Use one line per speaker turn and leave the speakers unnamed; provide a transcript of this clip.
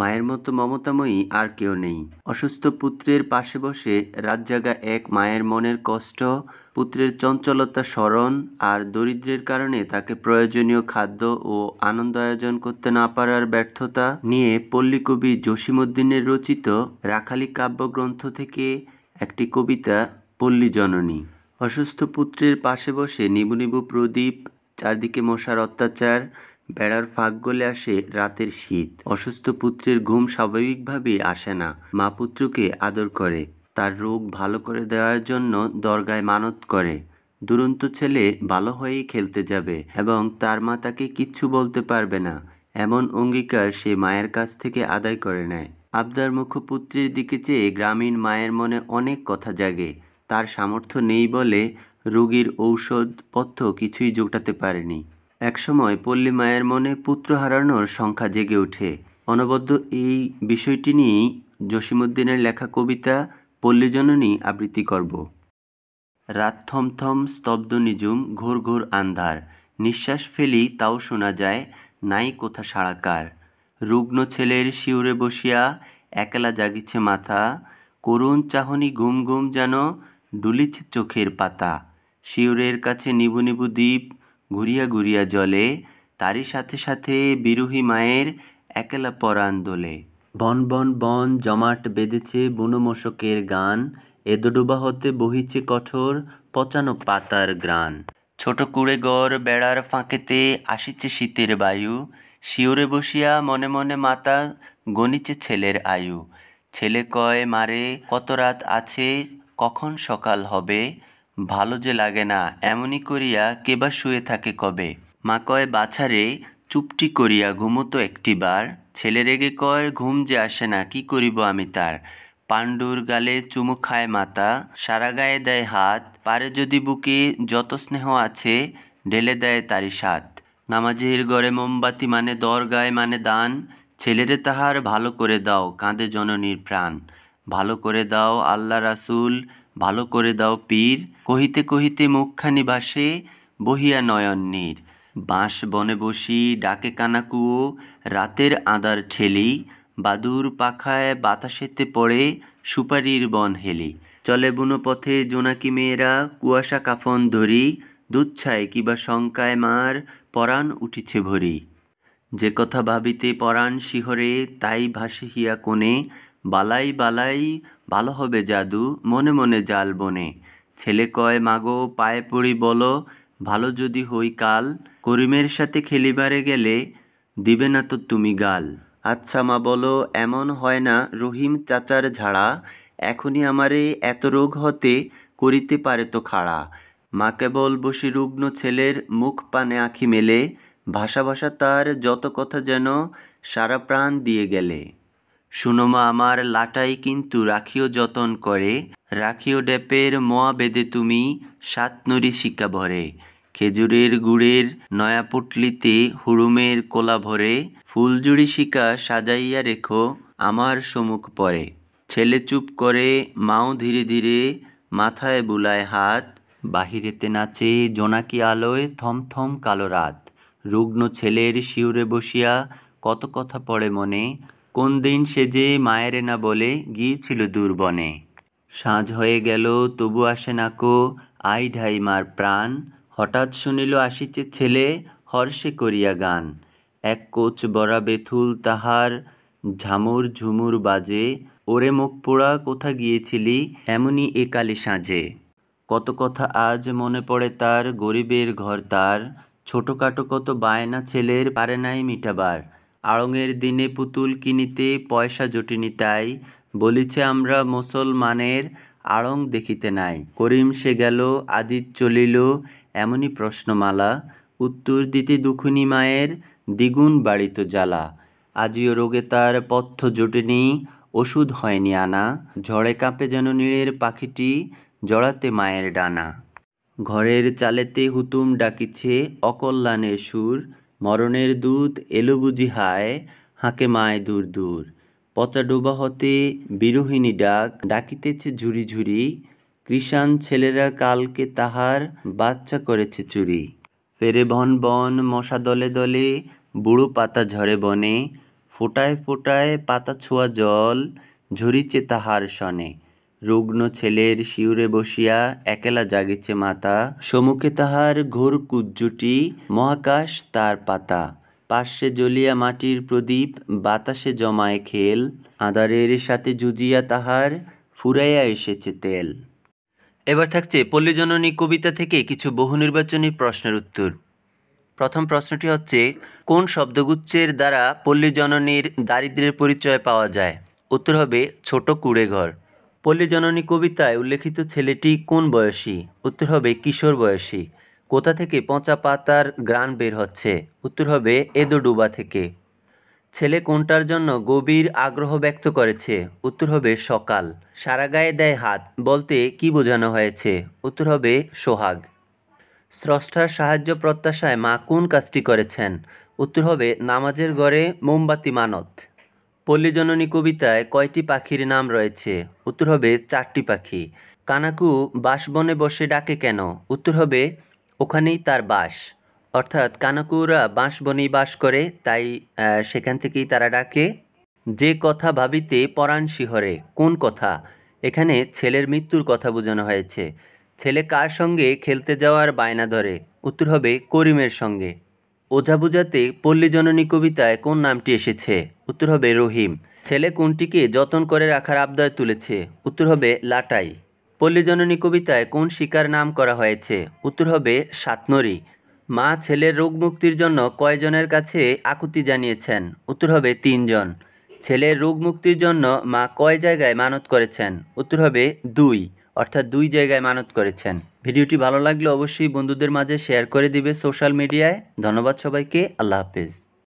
মায়ের মতো মমতাময়ী আর কেউ নেই অসুস্থ পুত্রের পাশে বসে রাতজাগা এক মায়ের মনের কষ্ট পুত্রের চঞ্চলতা স্মরণ আর দরিদ্রের কারণে তাকে প্রয়োজনীয় খাদ্য ও আনন্দ আয়োজন করতে না পারার ব্যর্থতা নিয়ে পল্লীকবি জসিমুদ্দিনের রচিত রাখালি কাব্যগ্রন্থ থেকে একটি কবিতা পল্লী জননী অসুস্থ পুত্রের পাশে বসে নিবু নিবু প্রদীপ চারদিকে মশার অত্যাচার বেড়ার ফাঁক গলে আসে রাতের শীত অসুস্থ পুত্রের ঘুম স্বাভাবিকভাবেই আসে না মা পুত্রকে আদর করে তার রোগ ভালো করে দেওয়ার জন্য দরগায় মানত করে দুরন্ত ছেলে ভালো হয়েই খেলতে যাবে এবং তার মা তাকে কিচ্ছু বলতে পারবে না এমন অঙ্গীকার সে মায়ের কাছ থেকে আদায় করে নেয় আবদার মুখপুত্রীর দিকে চেয়ে গ্রামীণ মায়ের মনে অনেক কথা জাগে তার সামর্থ্য নেই বলে রোগীর ঔষধপত্র কিছুই জোটাতে পারেনি একসময় পল্লী মায়ের মনে পুত্র হারানোর সংখ্যা জেগে ওঠে অনবদ্য এই বিষয়টি নিয়েই জসিমুদ্দিনের লেখা কবিতা পল্লীজননী আবৃত্তি করব রাত থমথম স্তব্ধ নিজুম ঘোর ঘোর আন্ধার নিঃশ্বাস ফেলি তাও শোনা যায় নাই কোথা সাড়াকার রুগ্ন ছেলের শিউরে বসিয়া একলা জাগিছে মাথা করুণ চাহনি ঘুম ঘুম যেন ডুলিছে চোখের পাতা শিউরের কাছে নিবু নিবু দ্বীপ ঘুরিয়া ঘুরিয়া জলে তারই সাথে সাথে বিরুহী মায়ের একলা পরাণ দোলে বন বন বন জমাট বেঁধেছে বুনোমশকের গান এদোডোবা হতে বহিছে কঠোর পচানো পাতার গ্রান ছোট কুড়ে গড় বেড়ার ফাঁকেতে আসিছে শীতের বায়ু শিওরে বসিয়া মনে মনে মাতা গণিছে ছেলের আয়ু ছেলে কয় মারে কত রাত আছে কখন সকাল হবে ভালো যে লাগে না এমনি করিয়া কেবা শুয়ে থাকে কবে মা কয় বাছারে চুপটি করিয়া ঘুমতো একটিবার ছেলে রেগে কয় ঘুম যে আসে না কি করিব আমি তার পাণ্ডুর গালে চুমু খায় মাতা সারা গায়ে দেয় হাত পারে যদি বুকে যত স্নেহ আছে ঢেলে দেয় তারি সাত নামাজের গড়ে মোমবাতি মানে দরগায় মানে দান ছেলেরে তাহার ভালো করে দাও কাঁদে জননীর প্রাণ ভালো করে দাও আল্লাহ রাসুল ভালো করে দাও পীর কহিতে কহিতে মুখখানি বাসে বহিয়া নয়ন নীর বাঁশ বনে বসি ডাকে কানাকুয়ো রাতের আদার ঠেলি বাদুর পাখায় বাতাসেতে পড়ে সুপারির বন হেলি চলে বুনো পথে জোনাকি মেয়েরা কুয়াশা কাফন ধরি দুচ্ছায় কিবা শঙ্কায় মার পরাণ উঠিছে ভরি যে কথা ভাবিতে পরাণ শিহরে তাই ভাসে হিয়া কোণে বালাই বালাই ভালো হবে জাদু মনে মনে জাল বনে ছেলে কয় মাগো পায়ে পড়ি বলো ভালো যদি হই কাল করিমের সাথে খেলিবারে গেলে দিবে না তো তুমি গাল আচ্ছা মা বলো এমন হয় না রহিম চাচার ঝাড়া এখনই আমারে এত রোগ হতে করিতে পারে তো খাড়া মা কেবল বসে রুগ্ন ছেলের মুখ পানে আঁখি মেলে ভাষা ভাষা তার যত কথা যেন সারা প্রাণ দিয়ে গেলে সুনমা আমার লাটাই কিন্তু রাখিও যতন করে রাখিও ডেপের মোয়া বেদে তুমি সাত নড়ি শিকা ভরে খেজুরের গুড়ের নয়া পুটলিতে হুড়ুমের কোলা ভরে ফুলজুড়ি শিকা সাজাইয়া রেখো আমার সমুখ পরে ছেলে চুপ করে মাও ধীরে ধীরে মাথায় বুলায় হাত বাহিরেতে নাচে জোনাকি আলোয় থমথম কালো রাত রুগ্ন ছেলের শিউরে বসিয়া কত কথা পড়ে মনে কোন দিন সে যে মায়েরে না বলে গিয়েছিল দুর্বনে সাঁঝ হয়ে গেল তবু আসে নাকো আই ঢাই মার প্রাণ হঠাৎ শুনিল আসিছে ছেলে হর্ষে করিয়া গান এক কোচ বড়া বেথুল তাহার ঝামুর ঝুমুর বাজে ওরে মুখ পোড়া কোথা গিয়েছিলি এমনই একালে সাঁঝে কত কথা আজ মনে পড়ে তার গরিবের ঘর তার ছোটোখাটো কত বায়না ছেলের পারে নাই মিটাবার আড়ঙের দিনে পুতুল কিনিতে পয়সা জুটিনি তাই বলিছে আমরা মুসলমানের আড়ং দেখিতে নাই করিম সে গেল আদিত চলিল এমনই প্রশ্নমালা উত্তর দিতে দুখুনি মায়ের দ্বিগুণ বাড়িত জ্বালা আজিও রোগে তার পথ্য জোটেনি ওষুধ হয়নি আনা ঝড়ে কাঁপে যেন নীড়ের পাখিটি জড়াতে মায়ের ডানা ঘরের চালেতে হুতুম ডাকিছে অকল্যাণের সুর মরণের দূত এলো বুঝি হায় হাঁকে মায় দূর দূর পচা ডোবা হতে বিরোহিণী ডাক ডাকিতেছে ঝুরি ঝুরি কৃষাণ ছেলেরা কালকে তাহার বাচ্চা করেছে চুরি ফেরে ভন বন মশা দলে দলে বুড়ো পাতা ঝরে বনে ফোটায় ফোটায় পাতা ছোঁয়া জল ঝরিছে তাহার সনে রুগ্ন ছেলের শিউরে বসিয়া একেলা জাগিছে মাতা সমুখে তাহার ঘোর কুজ্জুটি মহাকাশ তার পাতা পার্শ্বে জ্বলিয়া মাটির প্রদীপ বাতাসে জমায় খেল আদারের সাথে জুজিয়া তাহার ফুরাইয়া এসেছে তেল এবার থাকছে পল্লীজননী কবিতা থেকে কিছু বহু নির্বাচনী প্রশ্নের উত্তর প্রথম প্রশ্নটি হচ্ছে কোন শব্দগুচ্ছের দ্বারা পল্লীজননীর দারিদ্র্যের পরিচয় পাওয়া যায় উত্তর হবে ছোট ঘর পল্লীজননী কবিতায় উল্লেখিত ছেলেটি কোন বয়সী উত্তর হবে কিশোর বয়সী কোথা থেকে পচা পাতার গ্রান বের হচ্ছে উত্তর হবে এদো ডুবা থেকে ছেলে কোনটার জন্য গভীর আগ্রহ ব্যক্ত করেছে উত্তর হবে সকাল সারা গায়ে দেয় হাত বলতে কি বোঝানো হয়েছে উত্তর হবে সোহাগ স্রষ্টার সাহায্য প্রত্যাশায় মা কোন কাজটি করেছেন উত্তর হবে নামাজের গড়ে মোমবাতি মানত পল্লীজননী কবিতায় কয়টি পাখির নাম রয়েছে উত্তর হবে চারটি পাখি কানাকু বাঁশবনে বসে ডাকে কেন উত্তর হবে ওখানেই তার বাস অর্থাৎ কানাকুরা বাঁশবনেই বাস করে তাই সেখান থেকেই তারা ডাকে যে কথা ভাবিতে পরাণ শিহরে কোন কথা এখানে ছেলের মৃত্যুর কথা বোঝানো হয়েছে ছেলে কার সঙ্গে খেলতে যাওয়ার বায়না ধরে উত্তর হবে করিমের সঙ্গে ওঝা বুঝাতে পল্লীজননী কবিতায় কোন নামটি এসেছে উত্তর হবে রহিম ছেলে কোনটিকে যতন করে রাখার আবদায় তুলেছে উত্তর হবে লাটাই পল্লীজননী কবিতায় কোন শিকার নাম করা হয়েছে উত্তর হবে সাতনরি মা ছেলের রোগ মুক্তির জন্য কয়জনের কাছে আকুতি জানিয়েছেন উত্তর হবে তিনজন ছেলের রোগ মুক্তির জন্য মা কয় জায়গায় মানত করেছেন উত্তর হবে দুই অর্থাৎ দুই জায়গায় মানত করেছেন ভিডিওটি ভালো লাগলে অবশ্যই বন্ধুদের মাঝে শেয়ার করে দিবে সোশ্যাল মিডিয়ায় ধন্যবাদ সবাইকে আল্লাহ হাফেজ